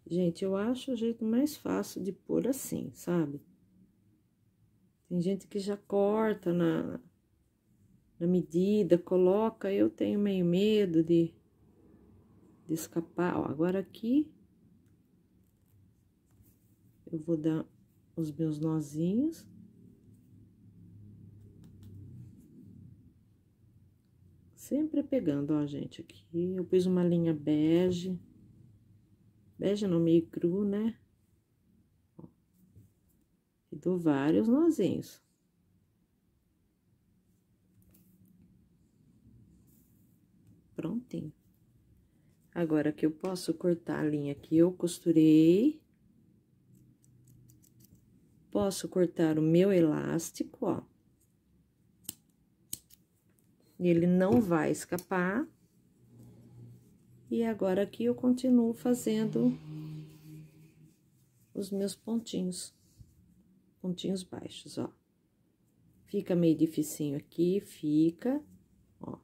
Speaker 1: Gente, eu acho o jeito mais fácil de pôr assim, sabe? Tem gente que já corta na, na medida, coloca. Eu tenho meio medo de, de escapar. Ó, agora aqui eu vou dar os meus nozinhos. Sempre pegando, ó, gente, aqui. Eu pus uma linha bege. Bege no meio cru, né? E dou vários nozinhos. Prontinho. Agora, que eu posso cortar a linha que eu costurei Posso cortar o meu elástico, ó. Ele não vai escapar. E agora aqui eu continuo fazendo os meus pontinhos, pontinhos baixos, ó. Fica meio dificinho aqui, fica, ó.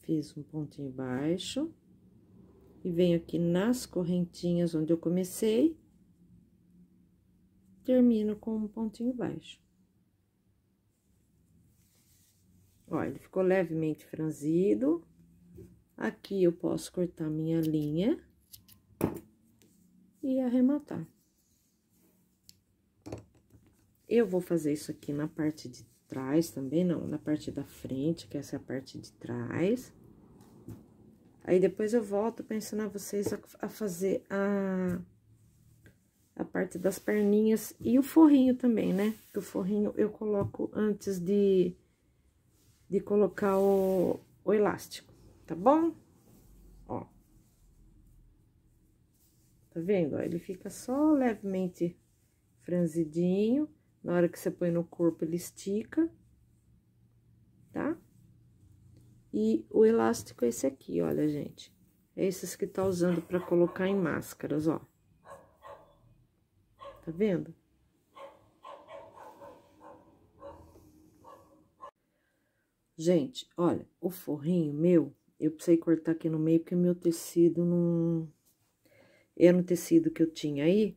Speaker 1: Fiz um pontinho baixo. E venho aqui nas correntinhas onde eu comecei termino com um pontinho baixo. Ó, ele ficou levemente franzido. Aqui eu posso cortar minha linha e arrematar. Eu vou fazer isso aqui na parte de trás também, não, na parte da frente, que essa é a parte de trás. Aí, depois eu volto para ensinar vocês a fazer a a parte das perninhas e o forrinho também, né? O forrinho eu coloco antes de, de colocar o, o elástico, tá bom? Ó. Tá vendo? Ó, ele fica só levemente franzidinho. Na hora que você põe no corpo, ele estica, tá? E o elástico é esse aqui, olha, gente. É esses que tá usando pra colocar em máscaras, ó. Tá vendo? Gente, olha, o forrinho meu, eu precisei cortar aqui no meio, porque meu tecido não... Era um tecido que eu tinha aí,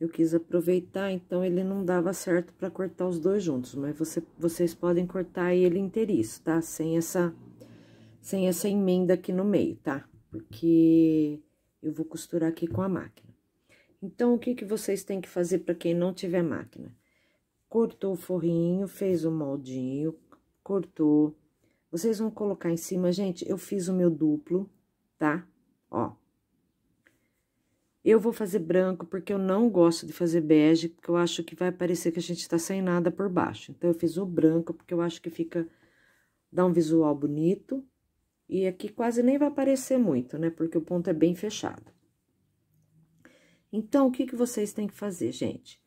Speaker 1: eu quis aproveitar, então ele não dava certo para cortar os dois juntos, mas você, vocês podem cortar ele inteiriço, tá? Sem essa, sem essa emenda aqui no meio, tá? Porque eu vou costurar aqui com a máquina. Então, o que, que vocês têm que fazer para quem não tiver máquina? Cortou o forrinho, fez o moldinho, cortou. Vocês vão colocar em cima, gente, eu fiz o meu duplo, tá? Ó. Eu vou fazer branco porque eu não gosto de fazer bege, porque eu acho que vai parecer que a gente tá sem nada por baixo. Então, eu fiz o branco porque eu acho que fica... Dá um visual bonito. E aqui quase nem vai aparecer muito, né? Porque o ponto é bem fechado. Então, o que, que vocês têm que fazer, gente?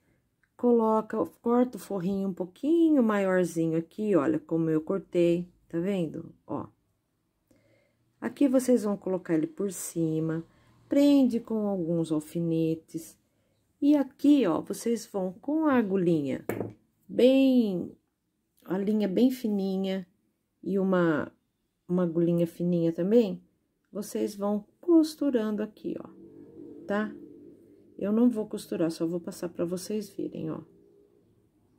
Speaker 1: Coloca, corta o forrinho um pouquinho maiorzinho aqui, olha como eu cortei, tá vendo? Ó. Aqui vocês vão colocar ele por cima, prende com alguns alfinetes. E aqui, ó, vocês vão com a agulhinha bem, a linha bem fininha e uma, uma agulhinha fininha também, vocês vão costurando aqui, ó, tá? Eu não vou costurar, só vou passar para vocês verem, ó.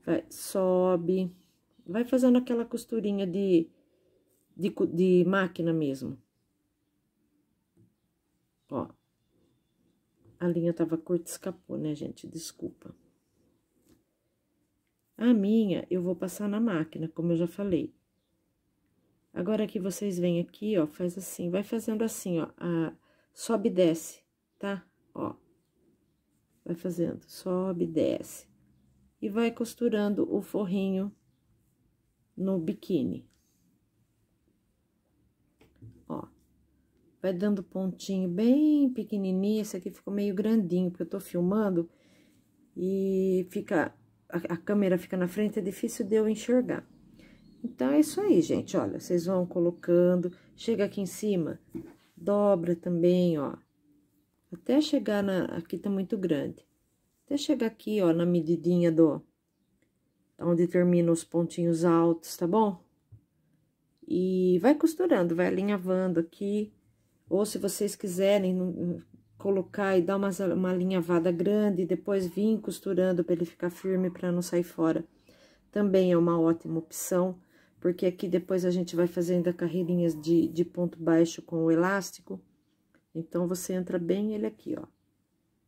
Speaker 1: Vai, sobe, vai fazendo aquela costurinha de, de, de máquina mesmo. Ó, a linha tava curta, escapou, né, gente? Desculpa. A minha, eu vou passar na máquina, como eu já falei. Agora que vocês vêm aqui, ó, faz assim, vai fazendo assim, ó, a, sobe e desce, tá? Ó, vai fazendo, sobe, desce, e vai costurando o forrinho no biquíni. Ó, vai dando pontinho bem pequenininho, esse aqui ficou meio grandinho, porque eu tô filmando e fica, a, a câmera fica na frente, é difícil de eu enxergar. Então, é isso aí, gente, olha, vocês vão colocando, chega aqui em cima, dobra também, ó, até chegar na... Aqui tá muito grande. Até chegar aqui, ó, na medidinha do... Tá onde termina os pontinhos altos, tá bom? E vai costurando, vai alinhavando aqui. Ou se vocês quiserem hum, hum, colocar e dar uma, uma alinhavada grande, e depois vir costurando para ele ficar firme, para não sair fora. Também é uma ótima opção porque aqui depois a gente vai fazendo a carreirinhas de, de ponto baixo com o elástico. Então, você entra bem ele aqui, ó.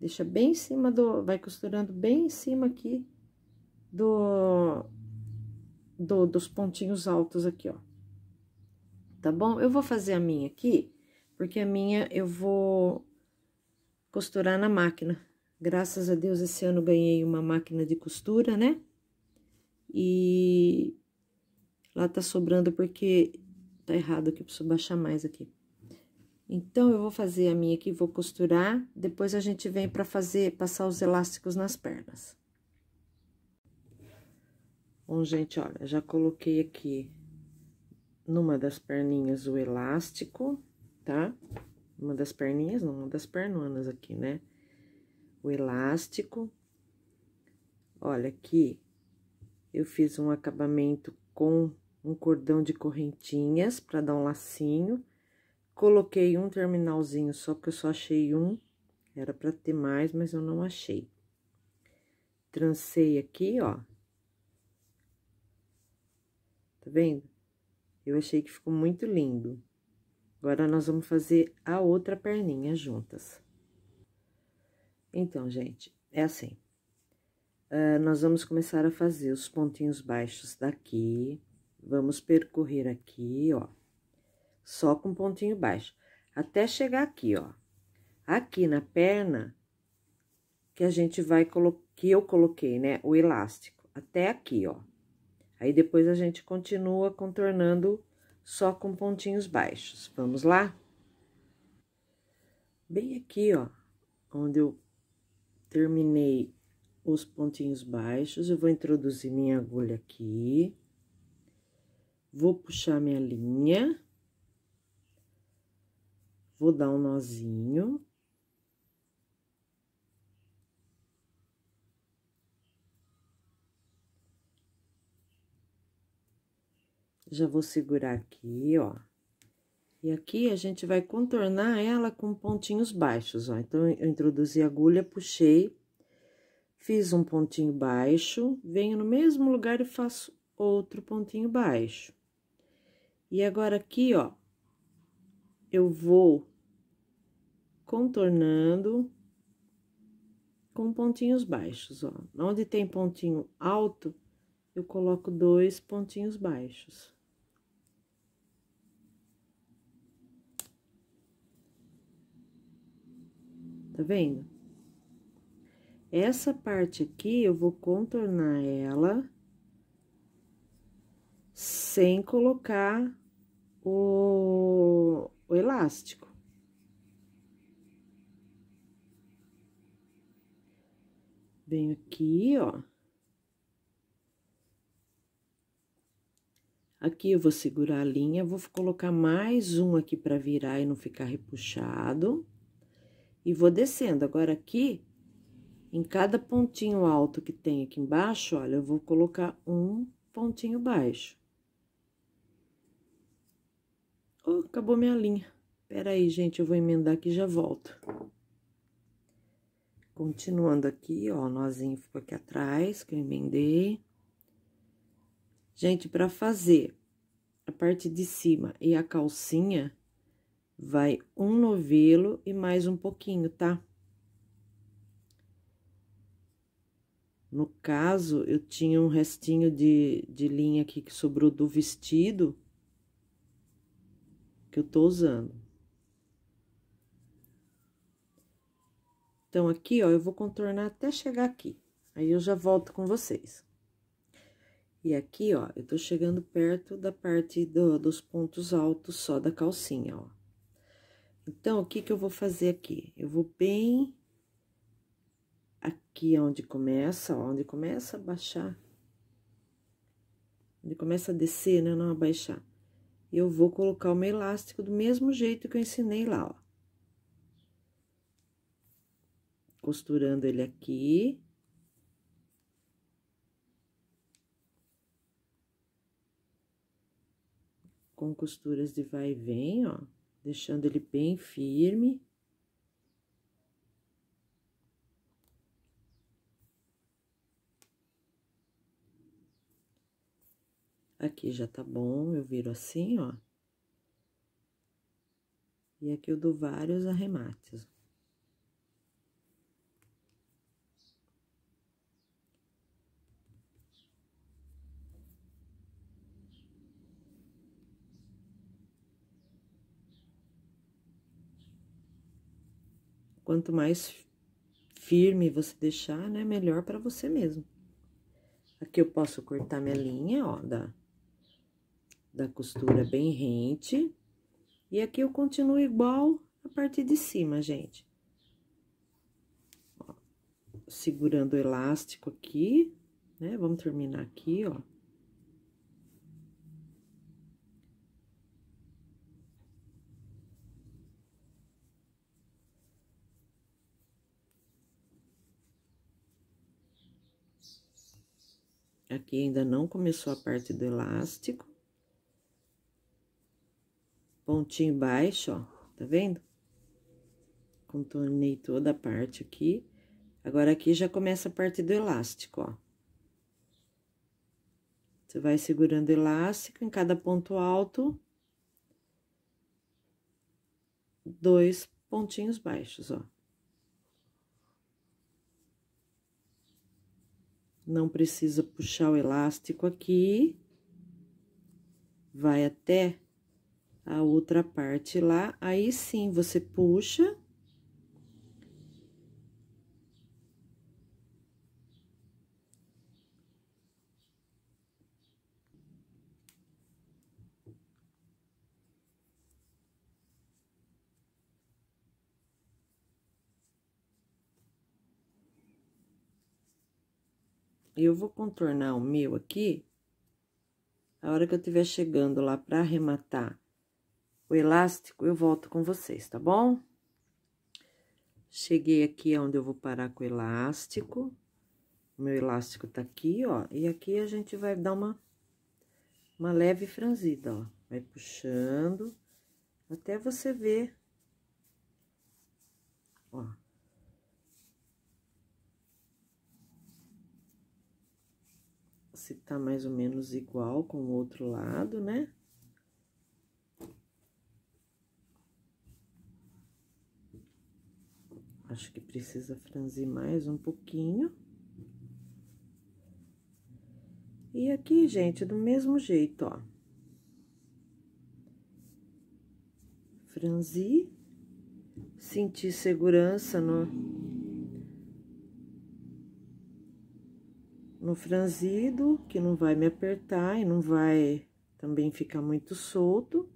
Speaker 1: Deixa bem em cima do... Vai costurando bem em cima aqui do... do dos pontinhos altos aqui, ó. Tá bom? Eu vou fazer a minha aqui, porque a minha eu vou costurar na máquina. Graças a Deus, esse ano ganhei uma máquina de costura, né? E lá tá sobrando porque tá errado aqui, preciso baixar mais aqui. Então, eu vou fazer a minha aqui, vou costurar, depois a gente vem pra fazer, passar os elásticos nas pernas. Bom, gente, olha, já coloquei aqui numa das perninhas o elástico, tá? Uma das perninhas, não, uma das pernonas aqui, né? O elástico. Olha aqui, eu fiz um acabamento com um cordão de correntinhas para dar um lacinho Coloquei um terminalzinho só, porque eu só achei um. Era para ter mais, mas eu não achei. Trancei aqui, ó. Tá vendo? Eu achei que ficou muito lindo. Agora, nós vamos fazer a outra perninha juntas. Então, gente, é assim. Uh, nós vamos começar a fazer os pontinhos baixos daqui. Vamos percorrer aqui, ó só com pontinho baixo, até chegar aqui, ó. Aqui na perna, que a gente vai colocar, que eu coloquei, né, o elástico, até aqui, ó. Aí, depois, a gente continua contornando só com pontinhos baixos. Vamos lá? Bem aqui, ó, onde eu terminei os pontinhos baixos, eu vou introduzir minha agulha aqui. Vou puxar minha linha vou dar um nozinho. Já vou segurar aqui, ó. E aqui a gente vai contornar ela com pontinhos baixos, ó. Então, eu introduzi a agulha, puxei, fiz um pontinho baixo, venho no mesmo lugar e faço outro pontinho baixo. E agora aqui, ó, eu vou contornando com pontinhos baixos, ó. Onde tem pontinho alto, eu coloco dois pontinhos baixos. Tá vendo? Essa parte aqui, eu vou contornar ela sem colocar o, o elástico. Venho aqui, ó. Aqui eu vou segurar a linha, vou colocar mais um aqui para virar e não ficar repuxado. E vou descendo. Agora, aqui, em cada pontinho alto que tem aqui embaixo, olha, eu vou colocar um pontinho baixo. Oh, acabou minha linha. Pera aí, gente, eu vou emendar aqui e já volto. Continuando aqui, ó, o nozinho ficou aqui atrás, que eu emendei. Gente, para fazer a parte de cima e a calcinha, vai um novelo e mais um pouquinho, tá? No caso, eu tinha um restinho de, de linha aqui que sobrou do vestido que eu tô usando. Então, aqui, ó, eu vou contornar até chegar aqui. Aí, eu já volto com vocês. E aqui, ó, eu tô chegando perto da parte do, dos pontos altos só da calcinha, ó. Então, o que que eu vou fazer aqui? Eu vou bem aqui onde começa, ó, onde começa a baixar. Onde começa a descer, né, não abaixar. E eu vou colocar o meu elástico do mesmo jeito que eu ensinei lá, ó. costurando ele aqui. Com costuras de vai e vem, ó, deixando ele bem firme. Aqui já tá bom, eu viro assim, ó. E aqui eu dou vários arremates. Quanto mais firme você deixar, né, melhor para você mesmo. Aqui eu posso cortar minha linha, ó, da, da costura bem rente. E aqui eu continuo igual a parte de cima, gente. Ó, segurando o elástico aqui, né? Vamos terminar aqui, ó. Aqui ainda não começou a parte do elástico. Pontinho baixo, ó, tá vendo? Contornei toda a parte aqui. Agora, aqui já começa a parte do elástico, ó. Você vai segurando elástico em cada ponto alto. Dois pontinhos baixos, ó. Não precisa puxar o elástico aqui. Vai até a outra parte lá, aí sim você puxa eu vou contornar o meu aqui, a hora que eu estiver chegando lá para arrematar o elástico, eu volto com vocês, tá bom? Cheguei aqui onde eu vou parar com o elástico. O meu elástico tá aqui, ó, e aqui a gente vai dar uma, uma leve franzida, ó. Vai puxando até você ver, ó, se tá mais ou menos igual com o outro lado, né? Acho que precisa franzir mais um pouquinho. E aqui, gente, do mesmo jeito, ó. Franzi, sentir segurança no, no franzido, que não vai me apertar e não vai também ficar muito solto.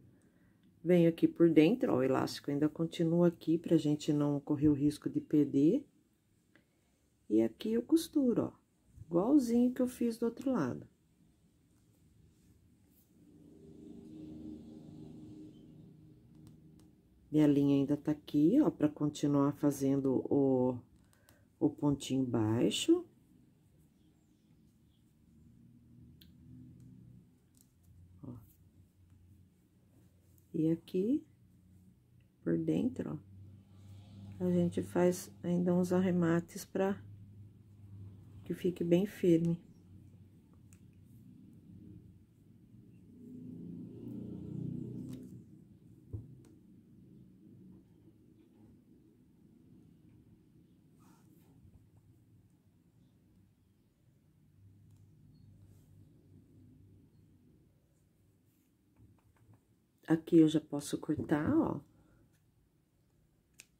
Speaker 1: Venho aqui por dentro, ó, o elástico ainda continua aqui pra gente não correr o risco de perder. E aqui eu costuro, ó, igualzinho que eu fiz do outro lado. Minha linha ainda tá aqui, ó, pra continuar fazendo o, o pontinho baixo. E aqui, por dentro, ó, a gente faz ainda uns arremates para que fique bem firme. Aqui eu já posso cortar, ó.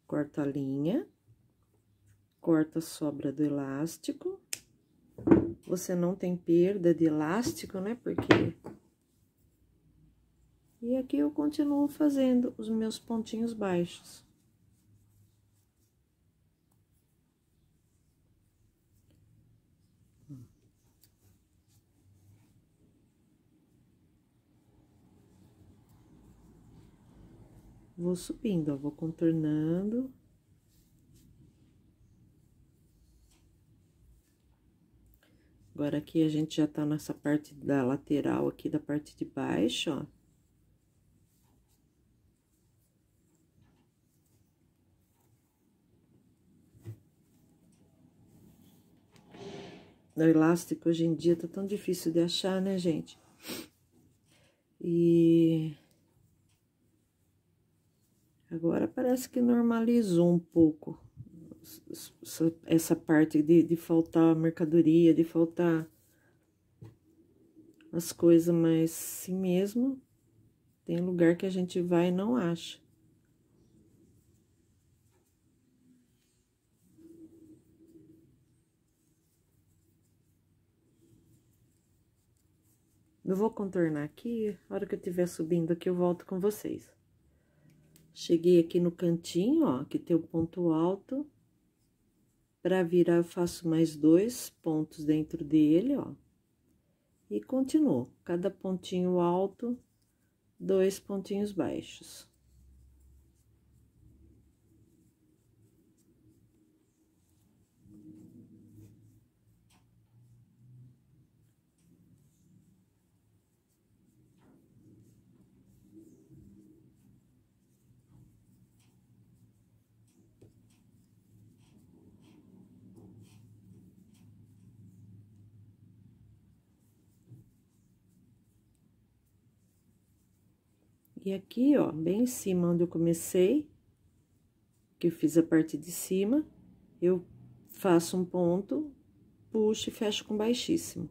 Speaker 1: Corto a linha, corto a sobra do elástico. Você não tem perda de elástico, né? Porque... E aqui eu continuo fazendo os meus pontinhos baixos. vou subindo, ó, vou contornando. Agora, aqui a gente já tá nessa parte da lateral aqui, da parte de baixo, ó. O elástico hoje em dia tá tão difícil de achar, né, gente? E Agora parece que normalizou um pouco essa parte de, de faltar mercadoria, de faltar as coisas, mas sim mesmo tem lugar que a gente vai e não acha. Eu vou contornar aqui, a hora que eu estiver subindo aqui eu volto com vocês. Cheguei aqui no cantinho, ó, que tem o ponto alto. Para virar, eu faço mais dois pontos dentro dele, ó. E continuo. Cada pontinho alto, dois pontinhos baixos. E aqui, ó, bem em cima onde eu comecei, que eu fiz a parte de cima, eu faço um ponto, puxo e fecho com baixíssimo.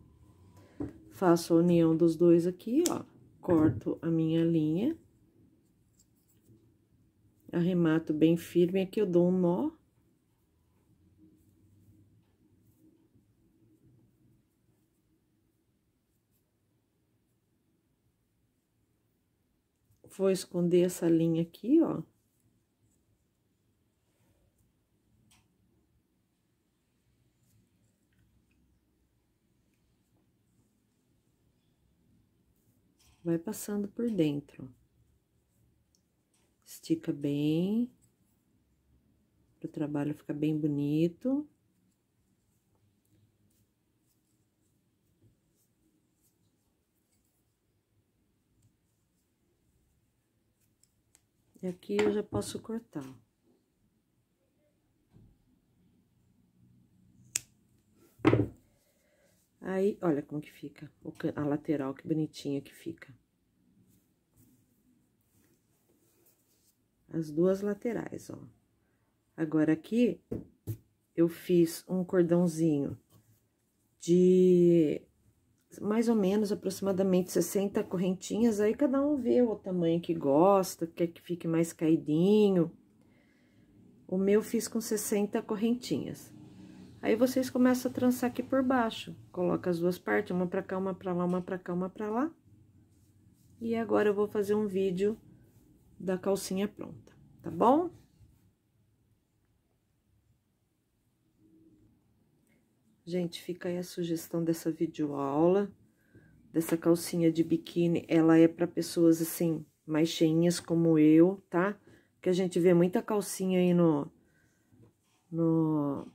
Speaker 1: Faço a união dos dois aqui, ó, corto a minha linha. Arremato bem firme, aqui eu dou um nó Vou esconder essa linha aqui, ó. Vai passando por dentro. Estica bem, o trabalho ficar bem bonito. E aqui eu já posso cortar. Aí, olha como que fica a lateral, que bonitinha que fica. As duas laterais, ó. Agora, aqui, eu fiz um cordãozinho de mais ou menos aproximadamente 60 correntinhas, aí cada um vê o tamanho que gosta, quer que fique mais caidinho. O meu fiz com 60 correntinhas. Aí vocês começam a trançar aqui por baixo, coloca as duas partes, uma pra cá, uma pra lá, uma pra cá, uma pra lá. E agora eu vou fazer um vídeo da calcinha pronta, tá bom? Gente, fica aí a sugestão dessa videoaula, dessa calcinha de biquíni. Ela é para pessoas, assim, mais cheinhas como eu, tá? Que a gente vê muita calcinha aí no... no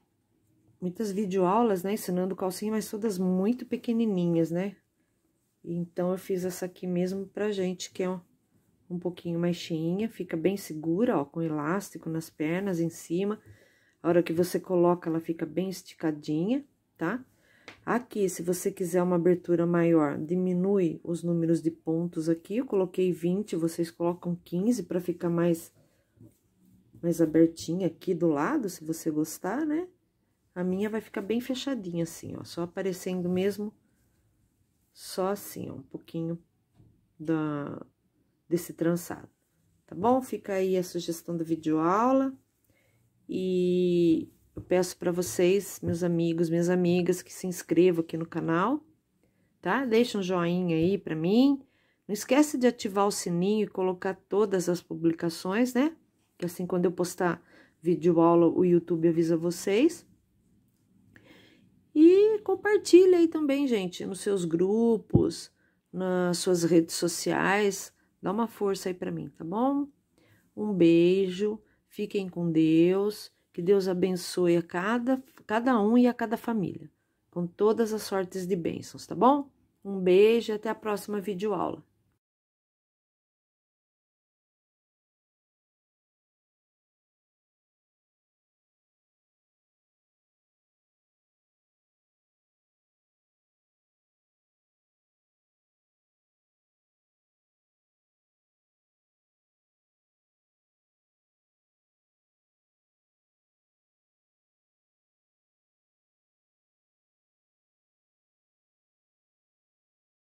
Speaker 1: muitas videoaulas, né? Ensinando calcinha, mas todas muito pequenininhas, né? Então, eu fiz essa aqui mesmo pra gente, que é um, um pouquinho mais cheinha. Fica bem segura, ó, com elástico nas pernas, em cima. A hora que você coloca, ela fica bem esticadinha tá? Aqui, se você quiser uma abertura maior, diminui os números de pontos aqui. Eu coloquei 20, vocês colocam 15 para ficar mais, mais abertinha aqui do lado, se você gostar, né? A minha vai ficar bem fechadinha assim, ó, só aparecendo mesmo, só assim, ó, um pouquinho da, desse trançado, tá bom? Fica aí a sugestão da videoaula e eu peço para vocês, meus amigos, minhas amigas, que se inscrevam aqui no canal, tá? Deixa um joinha aí para mim. Não esquece de ativar o sininho e colocar todas as publicações, né? Que assim, quando eu postar vídeo aula, o YouTube avisa vocês. E compartilha aí também, gente, nos seus grupos, nas suas redes sociais. Dá uma força aí para mim, tá bom? Um beijo, fiquem com Deus que Deus abençoe a cada, cada um e a cada família, com todas as sortes de bênçãos, tá bom? Um beijo e até a próxima videoaula.